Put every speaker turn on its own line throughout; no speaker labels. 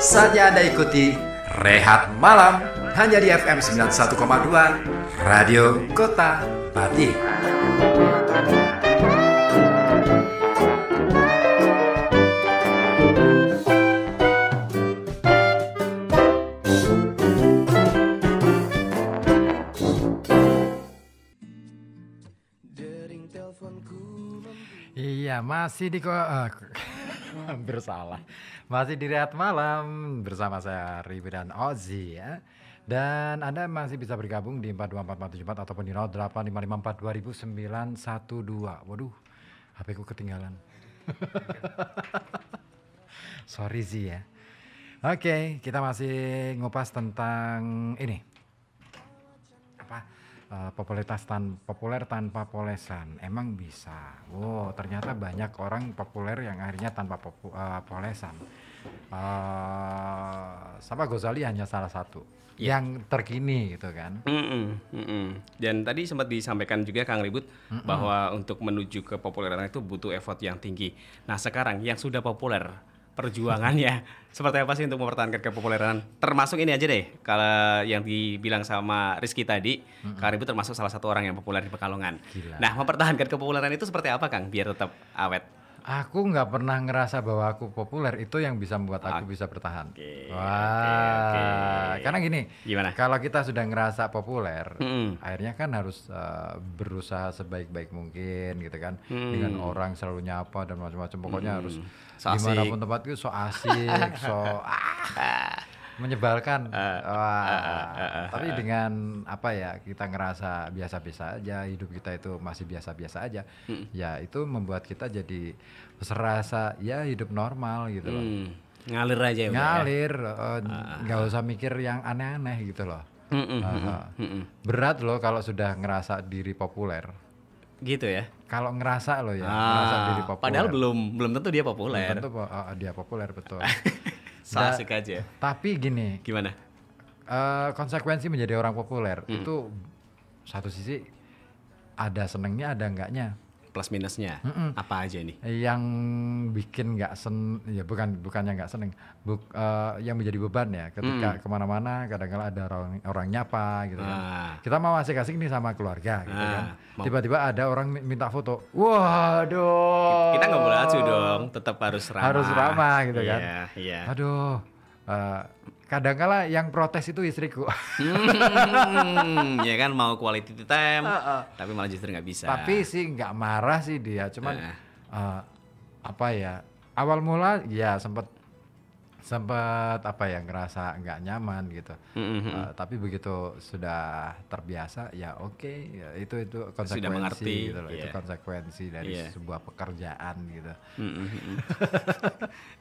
Saatnya Anda ikuti Rehat Malam hanya di FM 91,2 Radio Kota Batik. Iya, masih di ko, uh, hampir salah. Masih di Rehat Malam bersama saya Ribi dan Ozi ya. Dan Anda masih bisa bergabung di 424474 ataupun di 0855420912. Waduh, HP ku ketinggalan. Sorry Zi ya. Oke, okay, kita masih ngupas tentang ini apa uh, popularitas tan populer tanpa polesan emang bisa wow ternyata banyak orang populer yang akhirnya tanpa popu, uh, polesan uh, sama Gozali hanya salah satu yeah. yang terkini gitu kan
mm -mm, mm -mm. dan tadi sempat disampaikan juga Kang Ribut mm -mm. bahwa untuk menuju ke populeran itu butuh effort yang tinggi nah sekarang yang sudah populer perjuangannya seperti apa sih untuk mempertahankan kepopuleran termasuk ini aja deh kalau yang dibilang sama Rizky tadi mm-hmm. Kang termasuk salah satu orang yang populer di Pekalongan Gila. nah mempertahankan kepopuleran itu seperti apa Kang biar tetap awet
Aku nggak pernah ngerasa bahwa aku populer itu yang bisa membuat aku bisa bertahan. Okay. Wah, okay, okay. karena gini, gimana? Kalau kita sudah ngerasa populer, mm. akhirnya kan harus uh, berusaha sebaik-baik mungkin, gitu kan? Mm. Dengan orang selalu nyapa dan macam-macam. Pokoknya mm. harus so pun tempat itu so asik, so ah menyebalkan. Uh, Wah. Uh, uh, uh, Tapi eh. dengan apa ya kita ngerasa biasa-biasa aja hidup kita itu masih biasa-biasa aja. Uh, Ya itu membuat kita jadi serasa ya hidup normal gitu loh. Hmm. Ngalir aja ya. ya? Ngalir, eh, ah, ah, ah. nggak uh, uh, usah mikir yang aneh-aneh gitu loh.
uh, uh.
Berat loh kalau sudah ngerasa diri
populer. Gitu ya.
Kalau ngerasa loh ya, ah, ngerasa diri populer. Padahal belum
belum tentu dia populer. Belum tentu uh, dia populer betul. Salah da, aja
tapi gini gimana uh, konsekuensi menjadi orang populer hmm. itu satu sisi ada senengnya ada enggaknya
plus minusnya mm -mm. apa aja nih
yang bikin nggak sen ya bukan bukannya nggak seneng Buk, uh, yang menjadi beban ya ketika mm. kemana-mana kadang-kadang ada orang orang nyapa gitu kan. ah. kan kita mau asik-asik nih sama keluarga gitu ah, kan tiba-tiba ada orang minta foto waduh kita nggak boleh acuh dong
tetap harus ramah harus ramah gitu yeah, kan yeah. Iya.
aduh uh, kadangkala yang protes itu istriku. hmm,
ya kan mau quality time, uh, uh. tapi malah justru nggak bisa. Tapi
sih nggak marah sih dia, cuman uh. Uh, apa ya awal mula ya sempat sempat apa ya ngerasa nggak nyaman gitu mm-hmm. uh, tapi begitu sudah terbiasa ya oke okay, ya, itu itu konsekuensi sudah mengerti, gitu loh yeah. itu iya. konsekuensi dari yeah. sebuah pekerjaan gitu
mm-hmm.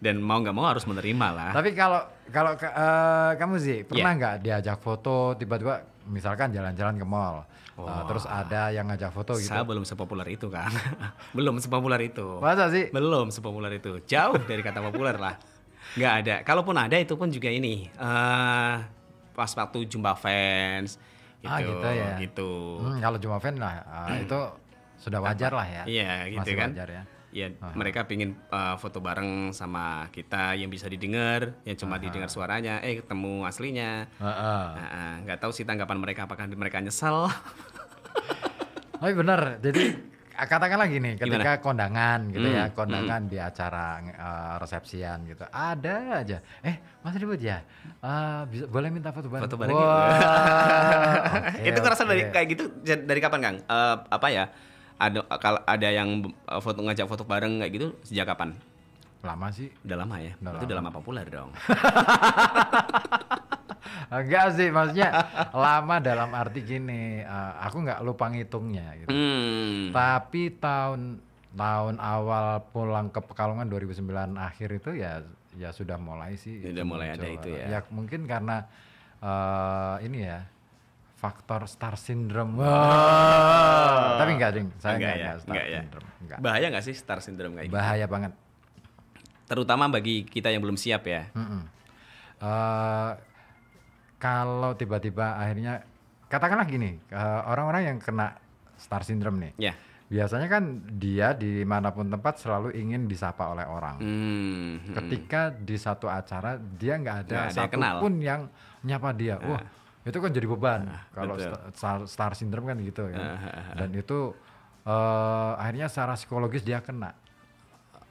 dan mau nggak mau harus menerima lah tapi
kalau kalau uh, kamu sih iya. pernah nggak yeah. diajak foto tiba-tiba misalkan jalan-jalan ke mall oh. uh, terus ada yang
ngajak foto gitu saya belum sepopuler itu kan belum sepopuler itu masa sih belum sepopuler itu jauh dari kata populer lah nggak ada. Kalaupun ada itu pun juga ini uh, pas waktu jumpa fans
ah, gitu, ah, gitu ya.
Gitu. Hmm,
kalau jumpa fans lah uh, ah, hmm. itu sudah wajar lah ya. Iya, gitu Masih kan. Wajar ya.
Ya, uh-huh. mereka pingin uh, foto bareng sama kita yang bisa didengar, yang cuma uh-huh. didengar suaranya, eh ketemu aslinya. Uh-huh. Nah, nggak tahu sih tanggapan mereka apakah mereka nyesel.
Tapi benar, jadi Ah, katakanlah gini, ketika Gimana? kondangan gitu ya, hmm. ya, kondangan hmm. di acara uh, resepsian gitu, ada aja. Eh, Mas Ribut ya, uh, bisa, boleh minta foto bareng? Foto bareng. Wow. Gitu. okay, itu ngerasa okay. dari kayak gitu
dari kapan Kang? Uh, apa ya? Ada kalau ada yang foto ngajak foto bareng kayak gitu sejak kapan? Lama sih. Udah lama ya. Udah Itu udah lama populer dong.
enggak sih maksudnya lama dalam arti gini uh, aku nggak lupa ngitungnya gitu hmm. tapi tahun tahun awal pulang ke Pekalongan 2009 akhir itu ya ya sudah mulai sih sudah mulai ada itu ya ya mungkin karena uh, ini ya faktor star syndrome. Wow. Oh. Tapi enggak ding, saya enggak, enggak, ya, enggak star enggak ya. syndrome. Ya. Enggak.
Bahaya enggak sih star syndrome kayak gitu? Bahaya gitu? banget. Terutama bagi kita yang belum siap ya.
Mm -mm. Uh, kalau tiba-tiba akhirnya katakanlah gini eh, orang-orang yang kena star syndrome nih yeah. biasanya kan dia dimanapun tempat selalu ingin disapa oleh orang mm -hmm. ketika hmm. di satu acara dia nggak ada nah, satupun yang nyapa dia ah. wah uh. itu kan jadi beban nah, kalau star, star syndrome kan gitu ya uh, uh, dan itu uh, akhirnya secara psikologis dia kena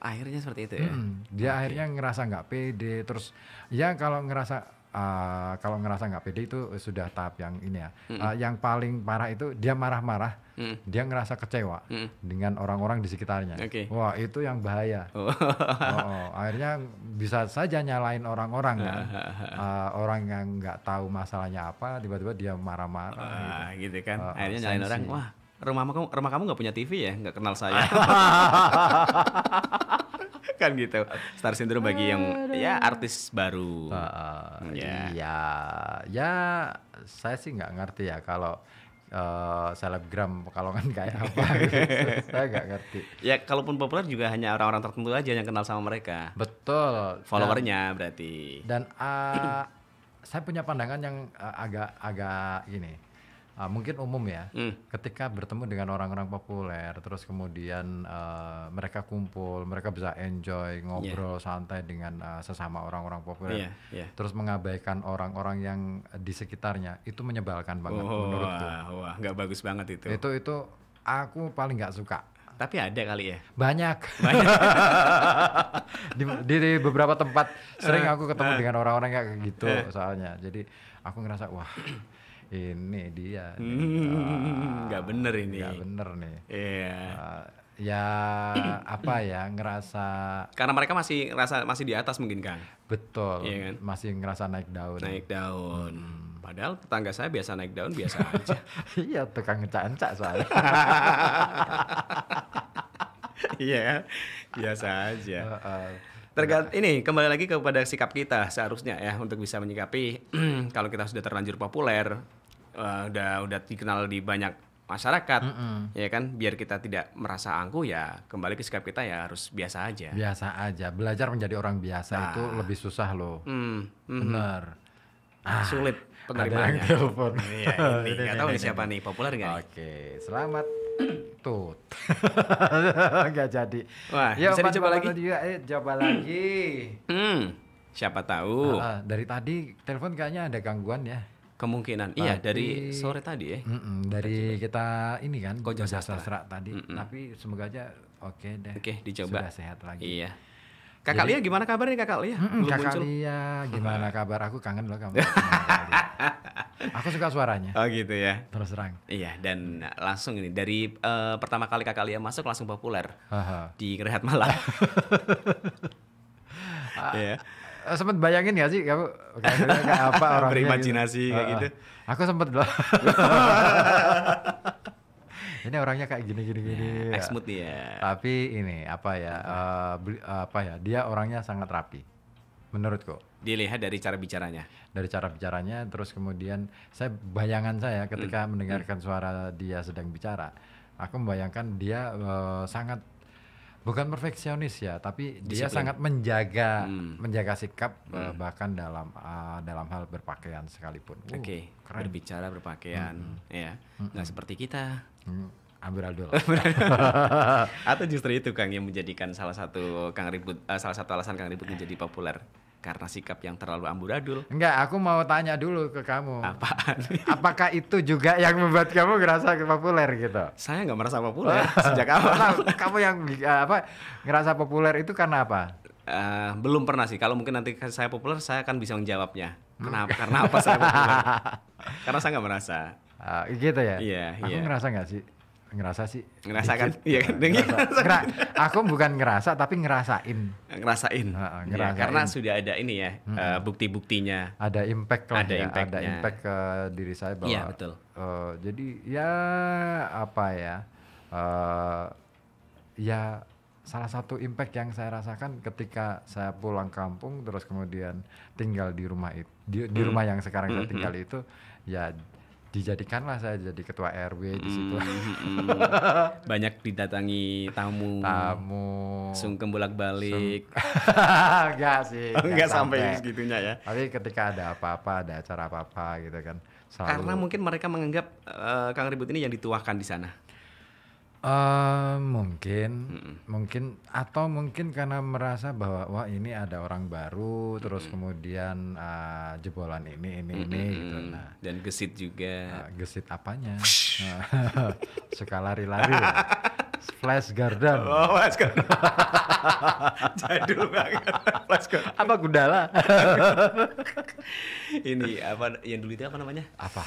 akhirnya seperti
itu ya hmm, dia okay. akhirnya ngerasa nggak pede terus ya kalau ngerasa uh, kalau ngerasa nggak pede itu sudah tahap yang ini ya. Mm -hmm. uh, yang paling parah itu dia marah-marah, mm. dia ngerasa kecewa mm. dengan orang-orang di sekitarnya. Okay. Wah itu yang bahaya. Oh. oh, oh. Akhirnya bisa saja nyalain orang-orang kan. uh, orang yang nggak tahu masalahnya apa, tiba-tiba dia marah-marah. Uh, gitu. gitu kan. Uh, Akhirnya sensi. nyalain orang. Wah
rumah kamu rumah kamu nggak punya TV ya, nggak kenal saya. kan gitu star syndrome bagi yang ya artis baru uh, hmm, yeah. iya
ya saya sih nggak ngerti ya kalau uh, selebgram pekalongan kayak apa gitu. saya nggak
ngerti ya kalaupun populer juga hanya orang-orang tertentu aja yang kenal sama mereka betul followernya dan, berarti dan
uh, saya punya pandangan yang uh, eh, agak agak gini uh, mungkin umum ya, hmm. ketika bertemu dengan orang-orang populer, terus kemudian uh, mereka kumpul, mereka bisa enjoy iya. ngobrol yeah. santai dengan uh, sesama orang-orang populer, yeah, yeah. terus mengabaikan orang-orang yang di sekitarnya, itu menyebalkan banget oh, menurutku. Wah,
wah, nggak bagus banget itu. Itu
itu aku paling nggak suka. Tapi ada kali ya. Banyak. Banyak. di, di, beberapa tempat sering eh, aku ketemu dengan orang-orang kayak gitu soalnya. Jadi aku ngerasa wah ini dia hmm, nggak hmm, bener ini nggak bener nih iya yeah. uh, ya apa ya ngerasa
karena mereka masih ngerasa masih di atas mungkin kan betul iya kan? masih ngerasa naik daun naik daun hmm. Padahal tetangga saya biasa naik daun biasa aja.
iya, tukang ngecancak soalnya.
Iya, biasa aja. Uh, uh, ini kembali lagi kepada sikap kita seharusnya ya untuk bisa menyikapi kalau kita sudah terlanjur populer uh, udah udah dikenal di banyak masyarakat mm -hmm. ya kan biar kita tidak merasa angkuh ya kembali ke sikap kita ya harus biasa aja biasa
aja belajar menjadi orang biasa nah. itu lebih susah loh
mm -hmm. hmm. bener ah, sulit penerimaannya telepon ya, ini nggak tahu ini, siapa nih populer nggak oke selamat
tut nggak jadi wah Yo, bisa dicoba lagi juga. Ayo,
coba lagi hmm. siapa tahu ah,
dari tadi telepon kayaknya ada gangguan ya Kemungkinan, iya, tapi, iya dari sore tadi ya. Mm-mm, dari kita ini kan Koja Sastra, Sastra tadi. Mm-mm. Tapi semoga aja oke okay deh. Oke, okay, dicoba. Sudah sehat lagi. Iya.
Kakak Jadi, Lia gimana kabar nih Kakak Lia? Mm, kakak muncul. Lia gimana
kabar? Aku kangen loh kamu.
Aku suka suaranya. Oh gitu ya. Terus terang. Iya dan langsung ini dari uh, pertama kali Kakak Lia masuk langsung populer di Rehat Malam. Iya. Ah,
Eh, sempat bayangin gak sih kamu kayak apa orangnya gitu? berimajinasi gitu. kayak gitu. Aku sempat loh. ini orangnya kayak gini gini gini. Ya, Tapi ini apa ya uh, apa ya dia orangnya sangat rapi menurutku.
Dilihat dari cara bicaranya.
Dari cara bicaranya terus kemudian saya bayangan saya ketika mm. mendengarkan mm. suara dia sedang bicara, aku membayangkan dia uh, sangat bukan perfeksionis ya, tapi Disiplin. dia sangat menjaga hmm. menjaga sikap eh, hmm. bahkan dalam uh, dalam hal berpakaian
sekalipun. Oke, okay. Uh, berbicara berpakaian hmm, hmm. ya. Hmm. Nggak hmm. seperti kita. Hmm. Amburadul. Atau justru itu Kang yang menjadikan salah satu Kang Ribut uh, salah satu alasan Kang Ribut menjadi populer karena sikap yang terlalu amburadul.
Enggak, aku mau tanya dulu ke kamu. Apa? Apakah itu juga yang membuat kamu ngerasa populer gitu? Saya
nggak merasa populer oh. sejak
awal. Nah, kamu yang eh, apa ngerasa populer itu karena apa?
Uh, belum pernah sih. Kalau mungkin nanti saya populer, saya akan bisa menjawabnya. Kenapa? karena apa saya populer? karena saya nggak merasa. Uh, gitu ya. Iya. Yeah, aku yeah. ngerasa
nggak sih? ngerasa sih
ngerasakan kan iya kan ngerasa, kan? ngerasa.
aku bukan ngerasa tapi ngerasain
ngerasain iya, ngerasain. Ya, karena sudah ada ini ya hmm. Eh, bukti buktinya ada impact lah ada ya, impact ada impact ke diri saya bahwa ya, betul. Uh, jadi ya apa
ya uh, ya salah satu impact yang saya rasakan ketika saya pulang kampung terus kemudian tinggal di rumah itu di, di hmm. rumah yang sekarang hmm. saya hmm. tinggal itu ya dijadikanlah saya jadi ketua RW di hmm, situ. Hmm, hmm.
banyak didatangi tamu. Tamu. Sungkem bolak-balik.
Sung... enggak sih. Oh, enggak, sampai, sampai
segitunya ya. Tapi ketika ada apa-apa, ada acara apa-apa gitu kan. Selalu... Karena mungkin mereka menganggap uh, Kang Ribut ini yang dituahkan di sana.
Uh, mungkin, mm mungkin atau mungkin karena merasa bahwa wah ini ada orang baru, terus kemudian uh, jebolan ini ini mm ini gitu. Nah, dan gesit juga. Uh, gesit apanya? Suka lari-lari. Flash Garden.
Oh, Flash Garden. Jadul banget. Flash Garden. Apa gundala? ini apa yang dulu itu apa namanya? Apa?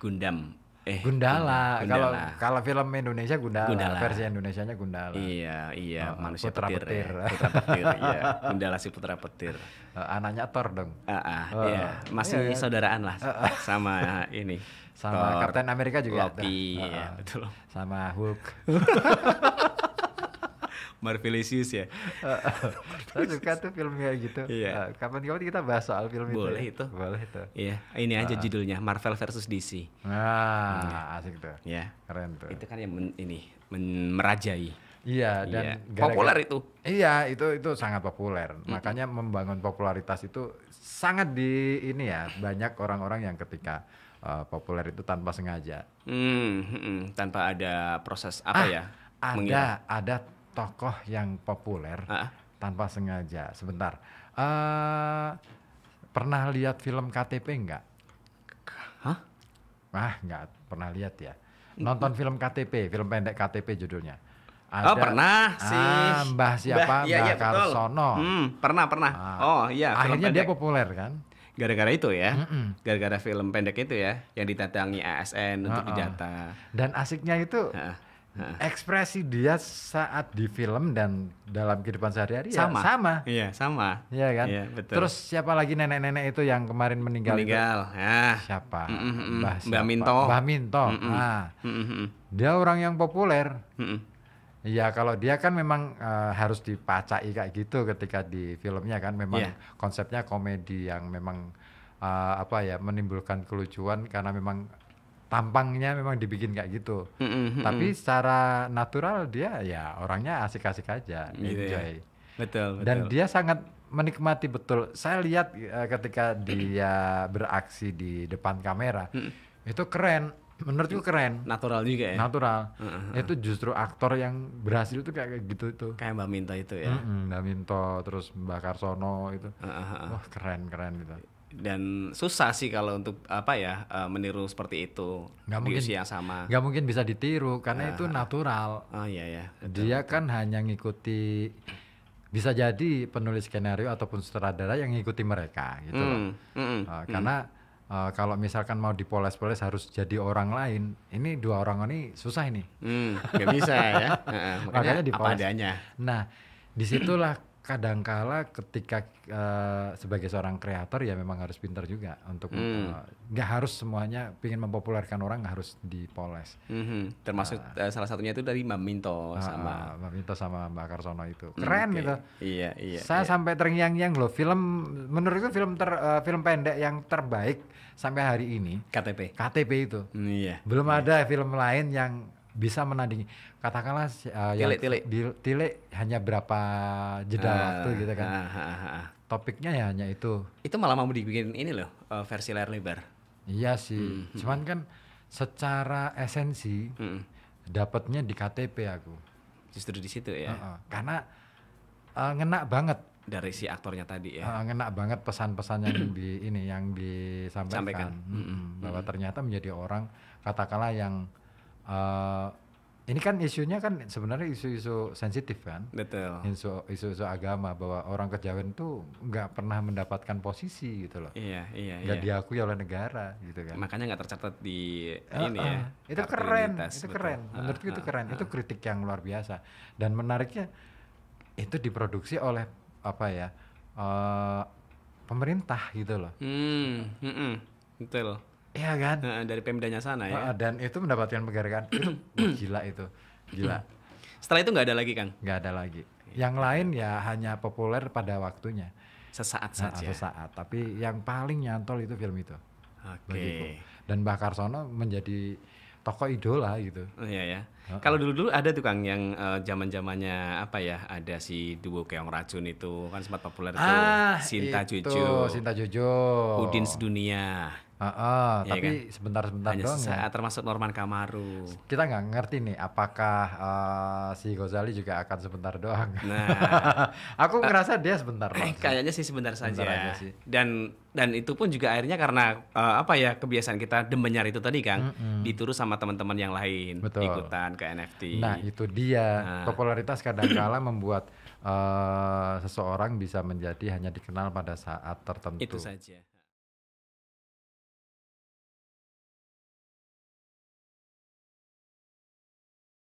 Gundam eh Gundala. Kalau
kalau film Indonesia Gundala. Gundala. Versi Indonesianya Gundala.
Iya, iya, oh, manusia putra petir. Ya, petir. Ya. Putra petir, iya. Gundala si putra petir. Eh, anaknya Thor dong. Heeh, ah, uh, ah, uh, oh, uh, iya. Masih iya, iya. saudaraan lah uh, uh. sama ini. Sama Thor, Amerika juga Loki, ada. Uh, uh. Iya, betul. Sama
Hulk.
Marvelicious ya.
saya suka tuh filmnya gitu. Iya. Eh, kapan-kapan kita bahas soal film itu. Boleh ya. itu. Boleh itu. Iya, ini aja eh.
judulnya Marvel versus DC. Ah, iya. asik tuh. Iya. Keren tuh. Itu kan yang ini merajai. Iya, iya dan iya. populer
itu. Iya itu itu sangat populer. Mm -hmm. Makanya membangun popularitas itu sangat di ini ya banyak orang-orang yang ketika uh, populer itu tanpa sengaja.
Mm -hmm. Tanpa ada proses apa ah, ya? Ada mengira.
ada tokoh yang populer ah. tanpa sengaja. Sebentar. Uh, pernah lihat film KTP enggak? Hah? Ah, enggak pernah lihat ya. Nonton film KTP, film pendek KTP judulnya. Oh, Ada, oh pernah ah, sih. Mbah siapa? Mbah, iya, Mbah iya, Karsono. Hmm, pernah pernah. Ah, oh iya. Akhirnya dia
populer kan? Gara-gara itu ya, gara-gara film pendek itu ya, yang ditatangi ASN untuk uh -uh. didata.
Dan asiknya itu, uh ekspresi dia saat di film dan dalam kehidupan sehari-hari ya sama. ya sama. Iya, sama. Iya kan? Iya, betul. Terus siapa lagi nenek-nenek itu yang kemarin meninggal? Meninggal. Itu?
Ya. Siapa? Mm -mm. Mbah siapa? Mbak Minto. Mbah
Minto. Mm -mm. Nah. Mm -mm. Dia orang yang populer. Mm -mm. Ya kalau dia kan memang uh, harus dipacai kayak gitu ketika di filmnya kan memang yeah. konsepnya komedi yang memang uh, apa ya menimbulkan kelucuan karena memang tampangnya memang dibikin kayak gitu. Mm-hmm. Tapi hmm. secara natural dia ya orangnya asik-asik aja, gitu enjoy. Betul, betul. Dan dia sangat menikmati betul. Saya lihat uh, ketika dia beraksi di depan kamera, mm itu keren. Menurutku keren. Natural juga ya. Natural. Mm-hmm. Itu justru aktor yang berhasil itu kayak gitu itu. Kayak Mbak Minto itu ya. Mm-hmm. Mbak Minto, terus Mbak Karsono itu. Mm-hmm. Wah keren keren gitu
dan susah sih kalau untuk apa ya uh, meniru seperti itu nggak mungkin yang sama nggak
mungkin bisa ditiru karena uh, itu ah, ah. natural oh iya ya dia betul. kan hanya ngikuti bisa jadi penulis skenario ataupun sutradara yang ngikuti mereka gitu mm, loh. Mm, mm, karena uh, kalau misalkan mau dipoles-poles harus jadi orang lain ini dua orang ini susah ini hmm, nggak bisa ya uh, makanya, makanya dipoles apa adanya nah disitulah kadangkala ketika uh, sebagai seorang kreator ya memang harus pintar juga untuk hmm. Eh, nggak hmm. uh, harus semuanya ingin mempopulerkan orang nggak harus dipoles
hmm, hmm. termasuk uh, salah satunya itu dari Mbak Minto uh, sama ah, Maminto Minto sama Mbak Karsono itu hmm, keren okay. gitu iya iya saya
iya. sampai terngiang-ngiang loh film menurut menurutku film ter uh, film pendek yang terbaik sampai hari ini KTP KTP itu mm, iya belum iya. ada film lain yang bisa menandingi katakanlah uh, yang tile. tile hanya berapa jeda uh, waktu gitu kan uh, uh, uh, uh. topiknya ya hanya itu
itu malah mau dibikin ini loh uh, versi layar lebar
iya sih hmm, hmm cuman hmm. kan secara esensi hmm. hmm. dapatnya di KTP aku justru di situ ya uh, uh. karena uh, ngena banget
dari si aktornya tadi ya. Uh,
ngena banget pesan-pesan yang di ini yang disampaikan Sampaikan. -hmm. bahwa ternyata menjadi orang katakanlah yang uh, ini kan isunya kan sebenarnya isu-isu sensitif kan. Betul. Isu, isu agama bahwa orang kejawen tuh nggak pernah mendapatkan posisi gitu loh.
Iya, iya, Nggak iya.
diakui oleh negara
gitu kan. Makanya nggak tercatat di uh, ini uh, ya. Eh, itu keren, itu betul. keren. Ah, Menurutku uh, itu ah, keren. Uh, uh. Itu
kritik yang luar biasa. Dan menariknya itu diproduksi oleh apa ya? Uh, pemerintah gitu loh.
Hmm, mm -mm, betul. Iya kan? Nah, dari pemdanya sana ya. Dan itu mendapatkan penghargaan gila itu. Gila. Setelah itu nggak ada lagi, Kang? Nggak ada lagi.
Iya. Yang lain ya hanya populer pada waktunya. Sesaat nah, Sesaat, tapi yang paling nyantol itu film itu.
Oke. Okay.
Dan Bakar Sono menjadi tokoh idola gitu.
Oh, iya ya. uh Kalau dulu-dulu ada tuh Kang yang eh, zaman-zamannya apa ya? Ada si duo Keong Racun itu kan sempat populer ah, tuh. Sinta itu, Jojo. Sinta Jojo. Udin Sedunia. Uh, uh, iya tapi kan? sebentar-sebentar Hanya doang ya. termasuk Norman Kamaru.
Kita nggak ngerti nih
apakah uh, si Gozali juga akan sebentar doang. Nah, aku uh, ngerasa dia sebentar. Eh, kayaknya sih sebentar, sebentar saja. Sih. Dan dan itu pun juga akhirnya karena uh, apa ya kebiasaan kita demenyar itu tadi kan mm-hmm. diturut sama teman-teman yang lain Betul. ikutan ke NFT. Nah,
itu dia. Nah. Popularitas kadang-kala membuat uh, seseorang bisa menjadi hanya dikenal pada saat tertentu. Itu saja.